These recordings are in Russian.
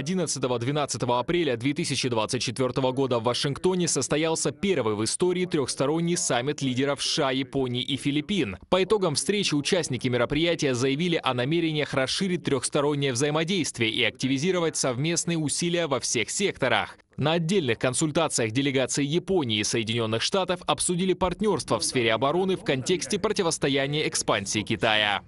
11-12 апреля 2024 года в Вашингтоне состоялся первый в истории трехсторонний саммит лидеров США, Японии и Филиппин. По итогам встречи участники мероприятия заявили о намерениях расширить трехстороннее взаимодействие и активизировать совместные усилия во всех секторах. На отдельных консультациях делегации Японии и Соединенных Штатов обсудили партнерство в сфере обороны в контексте противостояния экспансии Китая.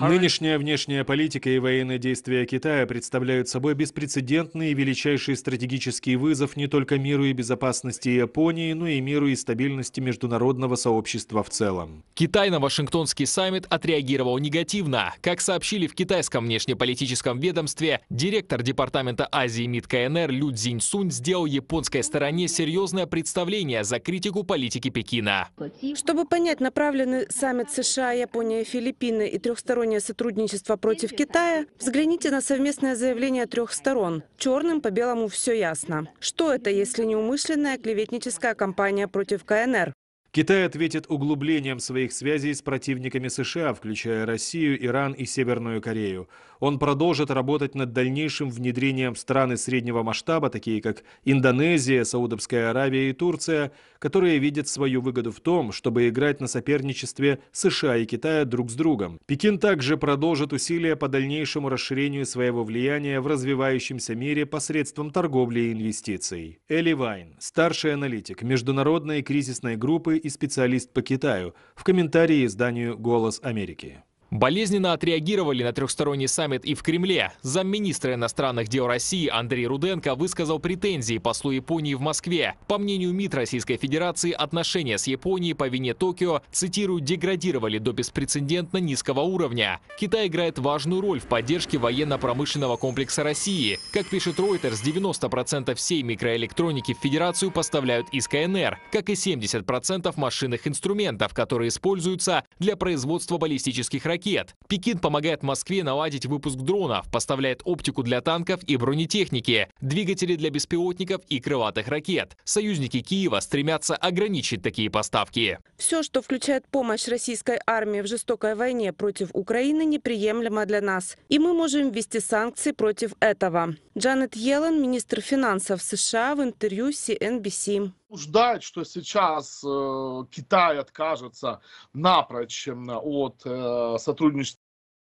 Нынешняя внешняя политика и военные действия Китая представляют собой беспрецедентный и величайший стратегический вызов не только миру и безопасности Японии, но и миру и стабильности международного сообщества в целом. Китай на Вашингтонский саммит отреагировал негативно. Как сообщили в китайском внешнеполитическом ведомстве, директор Департамента Азии МИД КНР Лю Цзинь Минсунь сделал японской стороне серьезное представление за критику политики Пекина. Чтобы понять, направлены саммит США, Япония Филиппины и трехстороннее сотрудничество против Китая, взгляните на совместное заявление трех сторон. Черным по белому все ясно. Что это, если не умышленная клеветническая кампания против КНР? Китай ответит углублением своих связей с противниками США, включая Россию, Иран и Северную Корею. Он продолжит работать над дальнейшим внедрением страны среднего масштаба, такие как Индонезия, Саудовская Аравия и Турция, которые видят свою выгоду в том, чтобы играть на соперничестве США и Китая друг с другом. Пекин также продолжит усилия по дальнейшему расширению своего влияния в развивающемся мире посредством торговли и инвестиций. Эли Вайн, старший аналитик международной кризисной группы и специалист по Китаю в комментарии изданию «Голос Америки». Болезненно отреагировали на трехсторонний саммит и в Кремле. Замминистра иностранных дел России Андрей Руденко высказал претензии послу Японии в Москве. По мнению МИД Российской Федерации, отношения с Японией по вине Токио, цитирую, деградировали до беспрецедентно низкого уровня. Китай играет важную роль в поддержке военно-промышленного комплекса России. Как пишет Reuters, 90% всей микроэлектроники в Федерацию поставляют из КНР, как и 70% машинных инструментов, которые используются для производства баллистических ракет ракет. Пекин помогает Москве наладить выпуск дронов, поставляет оптику для танков и бронетехники, двигатели для беспилотников и крылатых ракет. Союзники Киева стремятся ограничить такие поставки. Все, что включает помощь российской армии в жестокой войне против Украины, неприемлемо для нас. И мы можем ввести санкции против этого. Джанет Йеллен, министр финансов США, в интервью CNBC. Утверждать, что сейчас э, Китай откажется напрочь э, от э, сотрудничества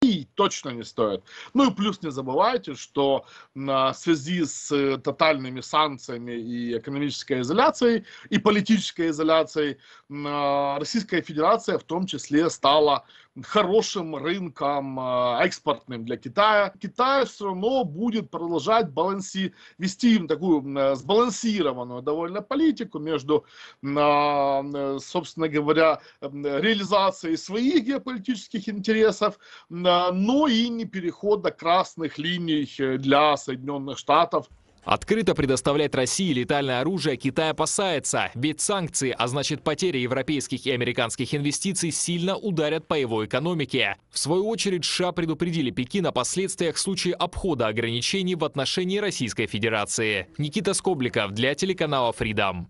и точно не стоит. Ну и плюс не забывайте, что э, в связи с э, тотальными санкциями и экономической изоляцией, и политической изоляцией Российская Федерация в том числе стала хорошим рынком а, экспортным для Китая, Китай все равно будет продолжать баланси, вести им такую э, сбалансированную довольно политику между, а, э, собственно говоря, э, реализацией своих геополитических интересов, но и не перехода красных линий для Соединенных Штатов Открыто предоставлять России летальное оружие Китай опасается, ведь санкции, а значит потери европейских и американских инвестиций сильно ударят по его экономике. В свою очередь США предупредили Пекин о последствиях в случае обхода ограничений в отношении Российской Федерации. Никита Скобликов для телеканала Freedom.